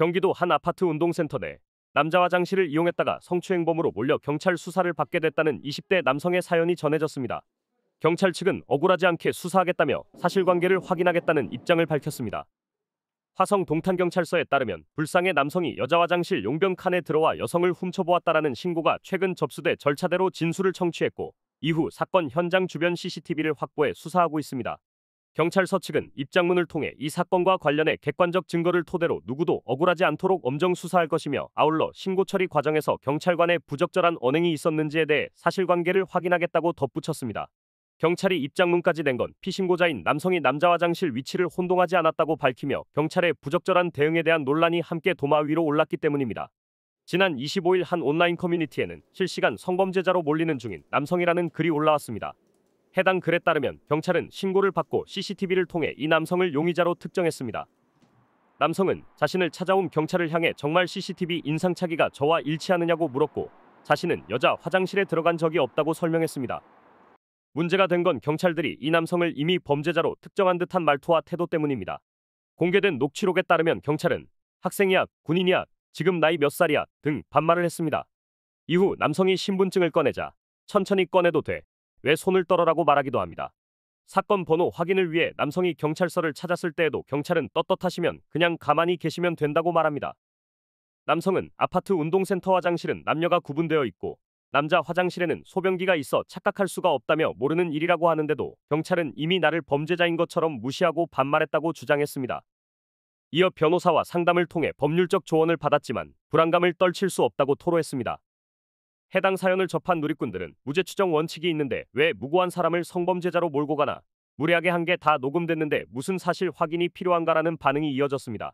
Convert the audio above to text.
경기도 한 아파트 운동센터 내 남자 화장실을 이용했다가 성추행범으로 몰려 경찰 수사를 받게 됐다는 20대 남성의 사연이 전해졌습니다. 경찰 측은 억울하지 않게 수사하겠다며 사실관계를 확인하겠다는 입장을 밝혔습니다. 화성 동탄경찰서에 따르면 불상의 남성이 여자 화장실 용병 칸에 들어와 여성을 훔쳐보았다라는 신고가 최근 접수돼 절차대로 진술을 청취했고 이후 사건 현장 주변 CCTV를 확보해 수사하고 있습니다. 경찰서 측은 입장문을 통해 이 사건과 관련해 객관적 증거를 토대로 누구도 억울하지 않도록 엄정 수사할 것이며 아울러 신고 처리 과정에서 경찰관의 부적절한 언행이 있었는지에 대해 사실관계를 확인하겠다고 덧붙였습니다. 경찰이 입장문까지 낸 건 피신고자인 남성이 남자 화장실 위치를 혼동하지 않았다고 밝히며 경찰의 부적절한 대응에 대한 논란이 함께 도마 위로 올랐기 때문입니다. 지난 25일 한 온라인 커뮤니티에는 실시간 성범죄자로 몰리는 중인 남성이라는 글이 올라왔습니다. 해당 글에 따르면 경찰은 신고를 받고 CCTV를 통해 이 남성을 용의자로 특정했습니다. 남성은 자신을 찾아온 경찰을 향해 정말 CCTV 인상착의가 저와 일치하느냐고 물었고 자신은 여자 화장실에 들어간 적이 없다고 설명했습니다. 문제가 된 건 경찰들이 이 남성을 이미 범죄자로 특정한 듯한 말투와 태도 때문입니다. 공개된 녹취록에 따르면 경찰은 학생이야, 군인이야, 지금 나이 몇 살이야 등 반말을 했습니다. 이후 남성이 신분증을 꺼내자 천천히 꺼내도 돼왜 손을 떨어라고 말하기도 합니다. 사건 번호 확인을 위해 남성이 경찰서를 찾았을 때에도 경찰은 떳떳하시면 그냥 가만히 계시면 된다고 말합니다. 남성은 아파트 운동센터 화장실은 남녀가 구분되어 있고 남자 화장실에는 소변기가 있어 착각할 수가 없다며 모르는 일이라고 하는데도 경찰은 이미 나를 범죄자인 것처럼 무시하고 반말했다고 주장했습니다. 이어 변호사와 상담을 통해 법률적 조언을 받았지만 불안감을 떨칠 수 없다고 토로했습니다. 해당 사연을 접한 누리꾼들은 무죄 추정 원칙이 있는데 왜 무고한 사람을 성범죄자로 몰고 가나 무례하게 한 게 다 녹음됐는데 무슨 사실 확인이 필요한가라는 반응이 이어졌습니다.